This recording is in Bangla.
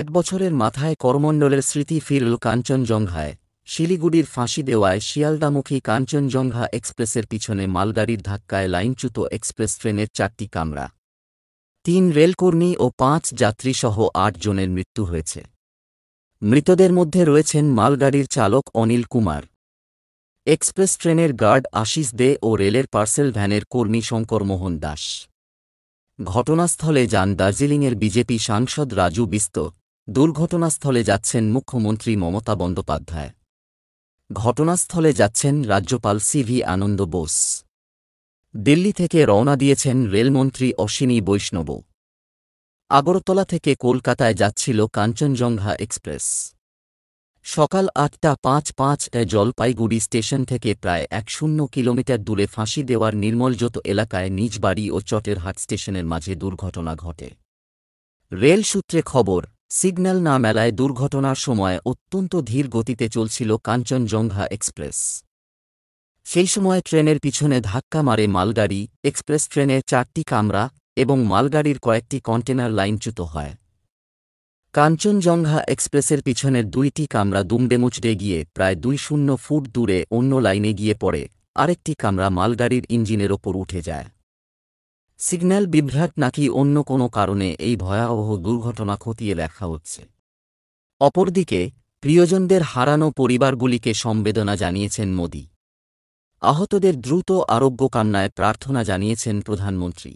এক বছরের মাথায় করমণ্ডলের স্মৃতি ফিরল কাঞ্চনজঙ্ঘায় শিলিগুড়ির ফাঁসি দেওয়ায় শিয়ালদামুখী কাঞ্চনজঙ্ঘা এক্সপ্রেসের পিছনে মালগাড়ির ধাক্কায় লাইনচ্যুত এক্সপ্রেস ট্রেনের চারটি কামরা তিন রেলকর্মী ও পাঁচ যাত্রীসহ আট জনের মৃত্যু হয়েছে মৃতদের মধ্যে রয়েছেন মালগাড়ির চালক অনিল কুমার এক্সপ্রেস ট্রেনের গার্ড আশিস দে ও রেলের পার্সেল ভ্যানের কর্মী শঙ্কর মোহন দাস ঘটনাস্থলে যান দার্জিলিংয়ের বিজেপি সাংসদ রাজু বিস্ত দুর্ঘটনাস্থলে যাচ্ছেন মুখ্যমন্ত্রী মমতা বন্দ্যোপাধ্যায় ঘটনাস্থলে যাচ্ছেন রাজ্যপাল সিভি আনন্দ বোস দিল্লি থেকে রওনা দিয়েছেন রেলমন্ত্রী অশ্বিনী বৈষ্ণব আগরতলা থেকে কলকাতায় যাচ্ছিল কাঞ্চনজঙ্ঘা এক্সপ্রেস সকাল আটটা পাঁচ পাঁচ জলপাইগুড়ি স্টেশন থেকে প্রায় এক শূন্য কিলোমিটার দূরে ফাঁসি দেওয়ার নির্মলজ্যোত এলাকায় নিজ বাড়ি ও চটেরহাট স্টেশনের মাঝে দুর্ঘটনা ঘটে রেল সূত্রে খবর সিগন্যাল না মেলায় দুর্ঘটনার সময় অত্যন্ত ধীর গতিতে চলছিল কাঞ্চনজঙ্ঘা এক্সপ্রেস সেই সময় ট্রেনের পিছনে ধাক্কা মারে মালগাড়ি এক্সপ্রেস ট্রেনের চারটি কামরা এবং মালগাড়ির কয়েকটি কন্টেনার লাইনচ্যুত হয় কাঞ্চনজঙ্ঘা এক্সপ্রেসের পিছনের দুইটি কামরা দুমডে মুচড়ে গিয়ে প্রায় দুই শূন্য ফুট দূরে অন্য লাইনে গিয়ে পড়ে আরেকটি কামরা মালগাড়ির ইঞ্জিনের ওপর উঠে যায় সিগন্যাল বিভ্রাট নাকি অন্য কোনো কারণে এই ভয়াবহ দুর্ঘটনা খতিয়ে দেখা হচ্ছে অপরদিকে প্রিয়জনদের হারানো পরিবারগুলিকে সম্বেদনা জানিয়েছেন মোদী আহতদের দ্রুত আরোগ্য কান্নায় প্রার্থনা জানিয়েছেন প্রধানমন্ত্রী